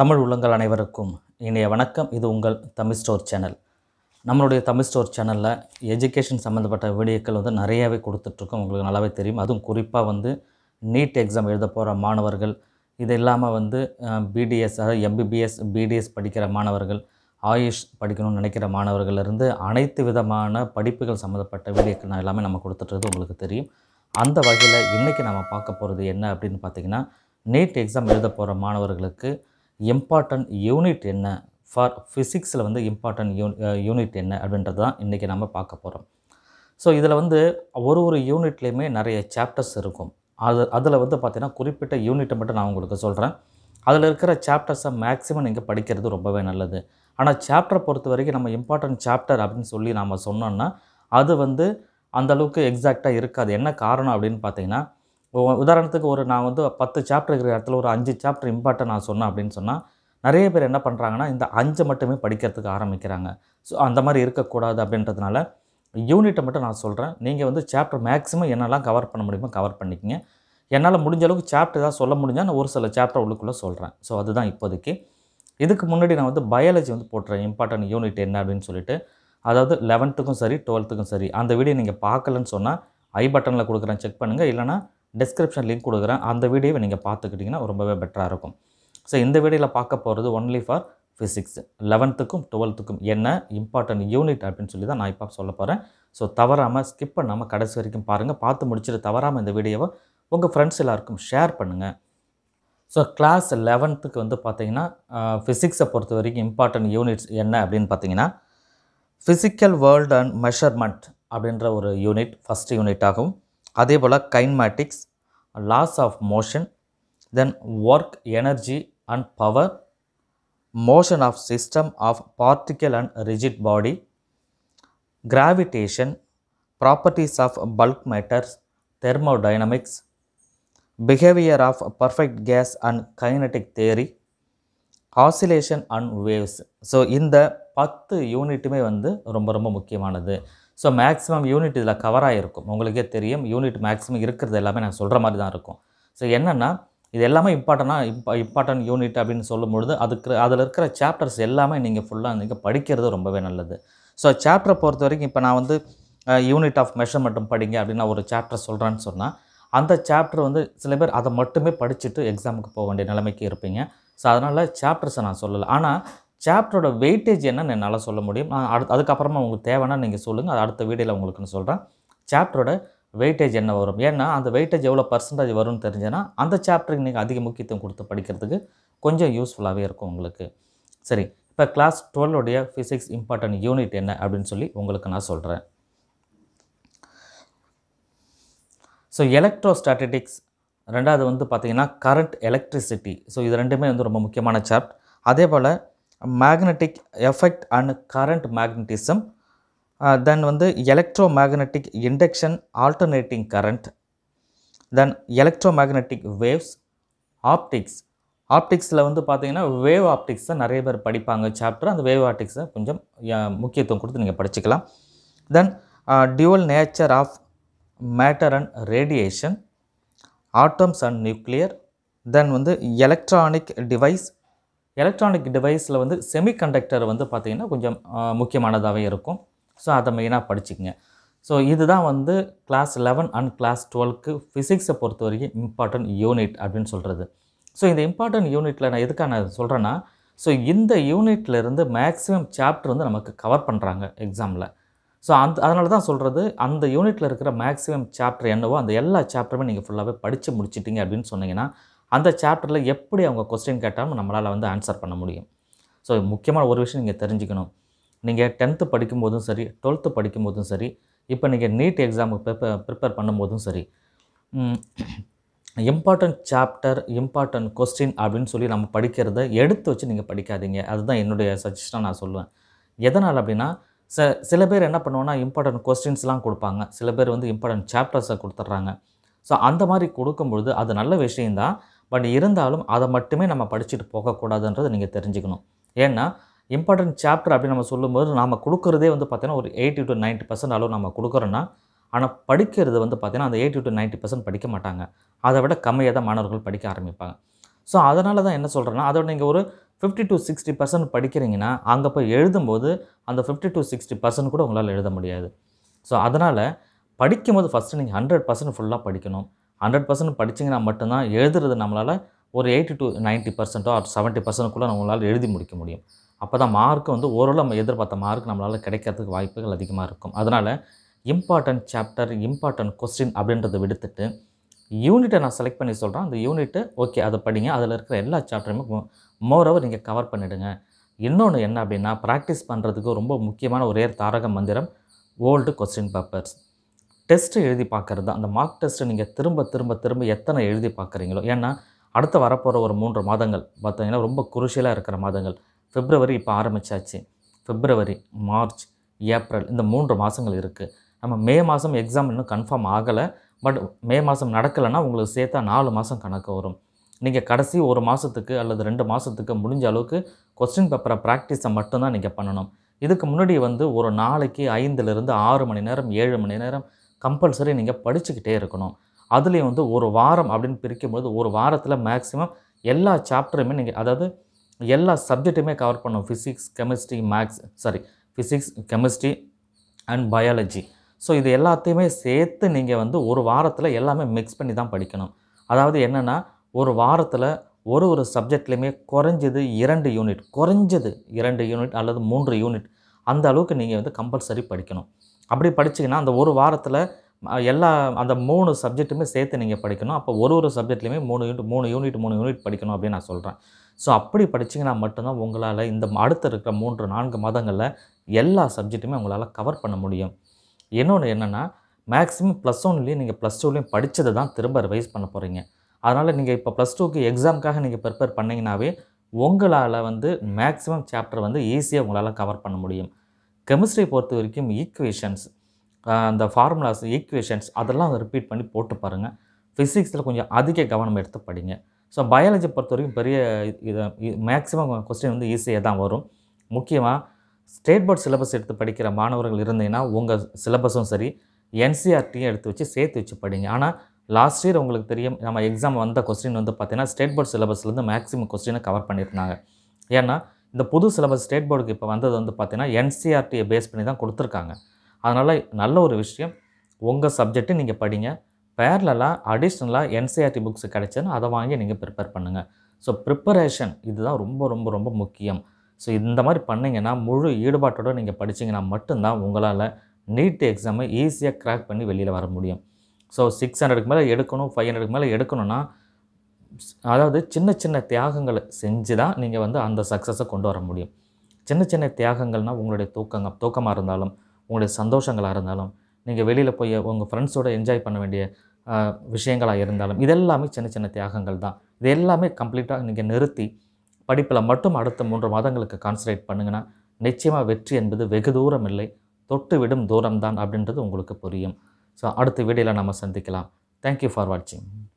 தமிழ் உள்ளங்கள் அனைவருக்கும் இனிய வணக்கம் இது உங்கள் தமிழ் ஸ்டோர் சேனல் நம்மளுடைய தமிழ் ஸ்டோர் சேனலில் எஜுகேஷன் சம்மந்தப்பட்ட வீடியோக்கள் வந்து நிறையாவே கொடுத்துட்ருக்கோம் உங்களுக்கு நல்லாவே தெரியும் அதுவும் குறிப்பாக வந்து நீட் எக்ஸாம் எழுத போகிற மாணவர்கள் இது இல்லாமல் வந்து பிடிஎஸ் அதாவது எம்பிபிஎஸ் பிடிஎஸ் படிக்கிற மாணவர்கள் ஆயுஷ் படிக்கணும்னு நினைக்கிற மாணவர்களிருந்து அனைத்து விதமான படிப்புகள் சம்மந்தப்பட்ட வீடியோக்கள் எல்லாமே நம்ம கொடுத்துட்றது உங்களுக்கு தெரியும் அந்த வகையில் இன்றைக்கி நம்ம பார்க்க போகிறது என்ன அப்படின்னு பார்த்திங்கன்னா நீட் எக்ஸாம் எழுத போகிற மாணவர்களுக்கு இம்பார்ட்டன்ட் யூனிட் என்ன ஃபார் ஃபிசிக்ஸில் வந்து இம்பார்ட்டன்ட் யூ யூனிட் என்ன அப்படின்றது தான் இன்றைக்கி நம்ம பார்க்க போகிறோம் ஸோ இதில் வந்து ஒரு ஒரு யூனிட்லேயுமே நிறைய சாப்டர்ஸ் இருக்கும் அது அதில் வந்து பார்த்திங்கன்னா குறிப்பிட்ட யூனிட்டை மட்டும் நான் உங்களுக்கு சொல்கிறேன் அதில் இருக்கிற சாப்டர்ஸை மேக்ஸிமம் நீங்கள் படிக்கிறது ரொம்பவே நல்லது ஆனால் சாப்டரை பொறுத்த வரைக்கும் நம்ம இம்பார்ட்டன்ட் சாப்டர் அப்படின்னு சொல்லி நாம் சொன்னோன்னா அது வந்து அந்தளவுக்கு எக்ஸாக்டாக இருக்காது என்ன காரணம் அப்படின்னு பார்த்தீங்கன்னா உதாரணத்துக்கு ஒரு நான் வந்து பத்து சாப்டர் இருக்கிற இடத்துல ஒரு அஞ்சு சாப்டர் இம்பார்ட்டன் நான் சொன்னேன் அப்படின்னு சொன்னால் நிறைய பேர் என்ன பண்ணுறாங்கன்னா இந்த அஞ்சு மட்டுமே படிக்கிறதுக்கு ஆரம்பிக்கிறாங்க ஸோ அந்த மாதிரி இருக்கக்கூடாது அப்படின்றதுனால யூனிட்டை மட்டும் நான் சொல்கிறேன் நீங்கள் வந்து சாப்டர் மேக்ஸிமம் என்னெல்லாம் கவர் பண்ண முடியுமோ கவர் பண்ணிக்கங்க என்னால் முடிஞ்ச அளவுக்கு சாப்டர் ஏதாவது சொல்ல முடிஞ்சால் நான் ஒரு சில சாப்டர் உள்ளுக்குள்ளே சொல்கிறேன் ஸோ அதுதான் இப்போதைக்கு இதுக்கு முன்னாடி நான் வந்து பயாலஜி வந்து போட்டுறேன் இம்பார்ட்டன்ட் யூனிட் என்ன அப்படின்னு சொல்லிட்டு அதாவது லெவன்த்துக்கும் சரி டுவெல்த்துக்கும் சரி அந்த வீடியோ நீங்கள் பார்க்கலன்னு சொன்னால் ஐ பட்டனில் கொடுக்குறேன் செக் பண்ணுங்கள் இல்லைனா டிஸ்கிரிப்ஷன் லிங்க் கொடுக்குறேன் அந்த வீடியோவை நீங்கள் பார்த்துக்கிட்டிங்கன்னா ரொம்பவே பெட்டராக இருக்கும் ஸோ இந்த வீடியோவில் பார்க்க போகிறது ஒன்லி ஃபார் ஃபிசிக்ஸ் லெவன்த்துக்கும் டுவெல்த்துக்கும் என்ன இம்பார்ட்டன்ட் யூனிட் அப்படின்னு சொல்லி தான் நான் இப்போ சொல்ல போகிறேன் ஸோ தவறாமல் ஸ்கிப் பண்ணாமல் கடைசி வரைக்கும் பாருங்கள் பார்த்து முடிச்சுட்டு தவறாமல் இந்த வீடியோவை உங்கள் ஃப்ரெண்ட்ஸ் எல்லாருக்கும் ஷேர் பண்ணுங்கள் ஸோ கிளாஸ் லெவன்த்துக்கு வந்து பார்த்திங்கன்னா ஃபிசிக்ஸை பொறுத்த வரைக்கும் இம்பார்ட்டன்ட் யூனிட்ஸ் என்ன அப்படின்னு பார்த்தீங்கன்னா ஃபிசிக்கல் வேர்ல்டு அண்ட் மெஷர்மெண்ட் அப்படின்ற ஒரு யூனிட் ஃபஸ்ட் யூனிட்டாகவும் அதே போல் kinematics laws of motion then work energy and power motion of system of particle and rigid body gravitation properties of bulk matters thermodynamics behaviour of perfect gas and kinetic theory oscillation and waves so இந்த பத்து யூனிட்டுமே வந்து ரொம்ப ரொம்ப முக்கியமானது so maximum unit இதில் cover ஆகிருக்கும் உங்களுக்கே தெரியும் யூனிட் மேக்ஸிமம் இருக்கிறது எல்லாமே நான் சொல்கிற மாதிரி தான் இருக்கும் ஸோ என்னென்னா இது எல்லாமே இம்பார்ட்டண்ட்டாக இம்பா இம்பார்ட்டன்ட் யூனிட் அப்படின்னு சொல்லும்பொழுது அதுக்கு அதில் இருக்கிற சாப்டர்ஸ் எல்லாமே நீங்கள் ஃபுல்லாக நீங்கள் படிக்கிறது ரொம்பவே நல்லது ஸோ சாப்டரை பொறுத்த வரைக்கும் இப்போ நான் வந்து யூனிட் ஆஃப் மெஷர்மெண்ட்டும் படிங்க அப்படின்னு ஒரு சாப்டர் சொல்கிறேன்னு சொன்னால் அந்த சாப்டர் வந்து சில பேர் அதை மட்டுமே படிச்சுட்டு எக்ஸாமுக்கு போக வேண்டிய நிலைமைக்கு இருப்பீங்க ஸோ அதனால் சாப்டர்ஸை நான் சொல்லலை ஆனால் சாப்டரோட வெயிட்டேஜ் என்னன்னு என்னால் சொல்ல முடியும் நான் அடு அதுக்கப்புறமா உங்களுக்கு தேவைன்னா நீங்கள் சொல்லுங்கள் அது அடுத்த வீடியோவில் உங்களுக்கு நான் சொல்கிறேன் சாப்டரோட வெயிட்டேஜ் என்ன வரும் ஏன்னா அந்த வெயிட்டேஜ் எவ்வளோ பர்சன்டேஜ் வரும்னு தெரிஞ்சேன்னா அந்த சாப்டருக்கு நீங்கள் அதிக முக்கியத்துவம் கொடுத்து படிக்கிறதுக்கு கொஞ்சம் யூஸ்ஃபுல்லாகவே இருக்கும் உங்களுக்கு சரி இப்போ கிளாஸ் டுவெல்லுடைய ஃபிசிக்ஸ் இம்பார்ட்டன்ட் யூனிட் என்ன அப்படின்னு சொல்லி உங்களுக்கு நான் சொல்கிறேன் ஸோ எலக்ட்ரோஸ்டாட்டிக்ஸ் ரெண்டாவது வந்து பார்த்திங்கன்னா கரண்ட் எலக்ட்ரிசிட்டி ஸோ இது ரெண்டுமே வந்து ரொம்ப முக்கியமான சாப்ட் அதே போல் magnetic effect and current magnetism then வந்து electromagnetic induction alternating current then electromagnetic waves optics ஆப்டிக்ஸில் வந்து பார்த்தீங்கன்னா வேவ் ஆப்டிக்ஸ் தான் நிறைய பேர் படிப்பாங்க சாப்டர் அந்த வேவ் ஆப்டிக்ஸை கொஞ்சம் முக்கியத்துவம் கொடுத்து நீங்கள் படிச்சுக்கலாம் then dual nature of matter and radiation atoms and nuclear then வந்து எலக்ட்ரானிக் டிவைஸ் எலக்ட்ரானிக் டிவைஸில் வந்து செமிகண்டக்டர் வந்து பார்த்திங்கன்னா கொஞ்சம் முக்கியமானதாகவே இருக்கும் ஸோ அதை மெயினாக படிச்சுக்கோங்க ஸோ இதுதான் வந்து கிளாஸ் லெவன் அண்ட் கிளாஸ் டுவெல்க்கு ஃபிசிக்ஸை பொறுத்த வரைக்கும் இம்பார்ட்டன்ட் யூனிட் அப்படின்னு சொல்கிறது ஸோ இந்த இம்பார்ட்டன்ட் யூனிட்டில் நான் எதுக்காக நான் சொல்கிறேன்னா ஸோ இந்த யூனிட்லேருந்து மேக்ஸிமம் சாப்டர் வந்து நமக்கு கவர் பண்ணுறாங்க எக்ஸாமில் ஸோ அந்த அதனால தான் சொல்கிறது அந்த யூனிட்டில் இருக்கிற மேக்ஸிமம் சாப்டர் என்னவோ அந்த எல்லா சாப்டருமே நீங்கள் ஃபுல்லாகவே படித்து முடிச்சிட்டிங்க அப்படின்னு சொன்னீங்கன்னா அந்த சாப்டரில் எப்படி அவங்க கொஸ்டின் கேட்டாலும் நம்மளால் வந்து ஆன்சர் பண்ண முடியும் ஸோ முக்கியமான ஒரு விஷயம் நீங்கள் தெரிஞ்சுக்கணும் நீங்கள் டென்த்து படிக்கும்போதும் சரி டுவெல்த்து படிக்கும்போதும் சரி இப்போ நீங்கள் நீட் எக்ஸாமுக்கு ப்ரிப்பேர் பண்ணும்போதும் சரி இம்பார்ட்டன்ட் சாப்டர் இம்பார்ட்டன்ட் கொஸ்டின் அப்படின்னு சொல்லி நம்ம படிக்கிறத எடுத்து வச்சு நீங்கள் படிக்காதீங்க அதுதான் என்னுடைய சஜஷனாக நான் சொல்லுவேன் எதனால் அப்படின்னா ச சில பேர் என்ன பண்ணுவோன்னா இம்பார்ட்டன்ட் கொஸ்டின்ஸ்லாம் கொடுப்பாங்க சில பேர் வந்து இம்பார்ட்டன்ட் சாப்டர்ஸை கொடுத்துட்றாங்க ஸோ அந்த மாதிரி கொடுக்கும்பொழுது அது நல்ல விஷயந்தான் பட் இருந்தாலும் அதை மட்டுமே நம்ம படிச்சுட்டு போகக்கூடாதுன்றதை நீங்கள் தெரிஞ்சுக்கணும் ஏன்னா இம்பார்ட்டன்ட் சாப்டர் அப்படின்னு நம்ம சொல்லும்போது நம்ம கொடுக்குறதே வந்து பார்த்திங்கன்னா ஒரு எயிட்டி டு நைன்ட்டி பர்சன்ட் அளவு நம்ம கொடுக்குறோன்னா ஆனால் படிக்கிறது வந்து பார்த்திங்கன்னா அந்த எயிட்டி டு நைன்ட்டி பர்சன்ட் படிக்க மாட்டாங்க அதை விட கம்மியாக தான் மாணவர்கள் படிக்க ஆரம்பிப்பாங்க ஸோ அதனால தான் என்ன சொல்கிறேன்னா அதோட நீங்கள் ஒரு ஃபிஃப்டி டு சிக்ஸ்டி பர்சன்ட் படிக்கிறீங்கன்னா அங்கே போய் எழுதும்போது அந்த ஃபிஃப்டி டு சிக்ஸ்டி பர்சன்ட் கூட உங்களால் எழுத முடியாது ஸோ அதனால் படிக்கும்போது ஃபஸ்ட்டு நீங்கள் ஹண்ட்ரட் பர்சன்ட் ஃபுல்லாக படிக்கணும் ஹண்ட்ரட் பர்சன்ட் படிச்சிங்கன்னா மட்டும்தான் எழுதுறது நம்மளால் ஒரு எயிட்டி டு நைன்ட்டி பர்சன்ட்டோ ஆர் செவன்ட்டி பர்சன்ட்குள்ளே நம்மளால் எழுதி முடிக்க முடியும் அப்போ தான் மார்க் வந்து ஓரளவு நம்ம எதிர்பார்த்த மார்க் நம்மளால் கிடைக்கிறதுக்கு வாய்ப்புகள் அதிகமாக இருக்கும் அதனால் இம்பார்ட்டன்ட் சாப்டர் இம்பார்ட்டன்ட் கொஸ்டின் அப்படின்றத விடுத்துட்டு யூனிட்டை நான் செலக்ட் பண்ணி சொல்கிறேன் அந்த யூனிட்டு ஓகே அதை படிங்க அதில் இருக்கிற எல்லா சாப்டருமே மோரவர் நீங்கள் கவர் பண்ணிவிடுங்க இன்னொன்று என்ன அப்படின்னா ப்ராக்டிஸ் பண்ணுறதுக்கு ரொம்ப முக்கியமான ஒரே தாரக மந்திரம் ஓல்டு கொஸ்டின் பேப்பர்ஸ் டெஸ்ட்டு எழுதி பார்க்குறது அந்த மார்க் டெஸ்ட்டு நீங்கள் திரும்ப திரும்ப திரும்ப எத்தனை எழுதி பார்க்குறீங்களோ ஏன்னா அடுத்து வரப்போகிற ஒரு மூன்று மாதங்கள் பார்த்தீங்கன்னா ரொம்ப குருஷியலாக இருக்கிற மாதங்கள் ஃபிப்ரவரி இப்போ ஆரம்பித்தாச்சு ஃபிப்ரவரி மார்ச் ஏப்ரல் இந்த மூன்று மாதங்கள் இருக்குது நம்ம மே மாதம் எக்ஸாம் இன்னும் கன்ஃபார்ம் ஆகலை பட் மே மாதம் நடக்கலைன்னா உங்களுக்கு சேர்த்தா நாலு மாதம் கணக்கு வரும் நீங்கள் கடைசி ஒரு மாதத்துக்கு அல்லது ரெண்டு மாதத்துக்கு முடிஞ்ச அளவுக்கு கொஸ்டின் பேப்பரை ப்ராக்டிஸை மட்டும்தான் நீங்கள் பண்ணணும் இதுக்கு முன்னாடி வந்து ஒரு நாளைக்கு ஐந்துலேருந்து ஆறு மணி நேரம் ஏழு மணி நேரம் கம்பல்சரி நீங்கள் படிச்சுக்கிட்டே இருக்கணும் அதுலேயும் வந்து ஒரு வாரம் அப்படின்னு பிரிக்கும்போது ஒரு வாரத்தில் மேக்ஸிமம் எல்லா சாப்டருமே நீங்கள் அதாவது எல்லா சப்ஜெக்ட்டுமே கவர் பண்ணும் physics chemistry maths sorry physics chemistry and biology so இது எல்லாத்தையுமே சேர்த்து நீங்கள் வந்து ஒரு வாரத்தில் எல்லாமே மிக்ஸ் பண்ணி தான் படிக்கணும் அதாவது என்னென்னா ஒரு வாரத்தில் ஒரு ஒரு சப்ஜெக்ட்லேயுமே குறைஞ்சது இரண்டு யூனிட் குறைஞ்சது இரண்டு யூனிட் அல்லது மூன்று யூனிட் அந்த அளவுக்கு நீங்கள் வந்து கம்பல்சரி படிக்கணும் அப்படி படிச்சிங்கன்னா அந்த ஒரு வாரத்தில் எல்லா அந்த மூணு சப்ஜெக்ட்டுமே சேர்த்து நீங்கள் படிக்கணும் அப்போ ஒரு ஒரு சப்ஜெக்ட்லேயுமே மூணு யூனிட் மூணு யூனிட் மூணு யூனிட் படிக்கணும் அப்படின்னு நான் சொல்கிறேன் ஸோ அப்படி படிச்சிங்கன்னா மட்டும்தான் உங்களால் இந்த அடுத்த இருக்கிற மூன்று நான்கு மாதங்களில் எல்லா சப்ஜெக்ட்டுமே உங்களால் கவர் பண்ண முடியும் இன்னொன்று என்னென்னா மேக்ஸிமம் ப்ளஸ் ஒன்லேயும் நீங்கள் ப்ளஸ் டூலேயும் படித்ததை தான் திரும்ப ரிவைஸ் பண்ண போகிறீங்க அதனால் நீங்கள் இப்போ ப்ளஸ் டூக்கு எக்ஸாமுக்காக நீங்கள் ப்ரிப்பேர் பண்ணிங்கனாவே உங்களால் வந்து மேக்ஸிமம் சாப்டர் வந்து ஈஸியாக உங்களால் கவர் பண்ண முடியும் கெமிஸ்ட்ரியை பொறுத்த வரைக்கும் ஈக்குவேஷன்ஸ் அந்த ஃபார்முலாஸ் ஈக்குவேஷன்ஸ் அதெல்லாம் ரிப்பீட் பண்ணி போட்டு பாருங்கள் ஃபிசிக்ஸில் கொஞ்சம் அதிக கவனம் எடுத்து படிங்க ஸோ பயாலஜி பொறுத்த வரைக்கும் பெரிய இதை மேக்ஸிமம் கொஸ்டின் வந்து ஈஸியாக தான் வரும் முக்கியமாக ஸ்டேட் போர்ட் சிலபஸ் எடுத்து படிக்கிற மாணவர்கள் இருந்தீங்கன்னா உங்கள் சிலபஸும் சரி என்சிஆர்டியும் e எடுத்து வச்சு சேர்த்து வச்சு படிங்க ஆனால் லாஸ்ட் இயர் உங்களுக்கு தெரியும் நம்ம எக்ஸாம் வந்த கொஸ்டின் வந்து பார்த்திங்கன்னா ஸ்டேட் போர்ட் சிலபஸ்லேருந்து மேக்ஸிமம் கொஸ்டினை கவர் பண்ணியிருந்தாங்க ஏன்னா இந்த புது சிலபஸ் ஸ்டேட் போர்டுக்கு இப்போ வந்தது வந்து பார்த்திங்கன்னா என்சிஆர்டியை பேஸ் e பண்ணி தான் கொடுத்துருக்காங்க அதனால் நல்ல ஒரு விஷயம் உங்கள் சப்ஜெக்ட்டு நீங்கள் படிங்க பேரலெலாம் அடிஷ்னலாக என்சிஆர்டி புக்ஸ் கிடைச்சதுன்னா அதை வாங்கி நீங்கள் ப்ரிப்பேர் பண்ணுங்கள் ஸோ ப்ரிப்பரேஷன் இதுதான் ரொம்ப ரொம்ப ரொம்ப முக்கியம் ஸோ இந்த மாதிரி பண்ணிங்கன்னா முழு ஈடுபாட்டோடு நீங்கள் படித்தீங்கன்னா மட்டும்தான் உங்களால் நீட் எக்ஸாமை ஈஸியாக க்ராக் பண்ணி வெளியில் வர முடியும் ஸோ சிக்ஸ் ஹண்ட்ரடுக்கு மேலே எடுக்கணும் ஃபைவ் ஹண்ட்ரடுக்கு மேலே எடுக்கணும்னா அதாவது சின்ன சின்ன தியாகங்களை செஞ்சு தான் நீங்கள் வந்து அந்த சக்ஸஸை கொண்டு வர முடியும் சின்ன சின்ன தியாகங்கள்னால் உங்களுடைய தூக்கங்க தூக்கமாக இருந்தாலும் உங்களுடைய சந்தோஷங்களாக இருந்தாலும் நீங்கள் வெளியில் போய் உங்கள் ஃப்ரெண்ட்ஸோடு என்ஜாய் பண்ண வேண்டிய விஷயங்களாக இருந்தாலும் இதெல்லாமே சின்ன சின்ன தியாகங்கள் தான் இது எல்லாமே கம்ப்ளீட்டாக நீங்கள் நிறுத்தி படிப்பில் மட்டும் அடுத்த மூன்று மாதங்களுக்கு கான்சன்ட்ரேட் பண்ணுங்கன்னா நிச்சயமாக வெற்றி என்பது வெகு தூரம் இல்லை தொட்டு விடும் தூரம்தான் அப்படின்றது உங்களுக்கு புரியும் ஸோ அடுத்த வீடியோவில் நம்ம சந்திக்கலாம் தேங்க்யூ ஃபார் வாட்சிங்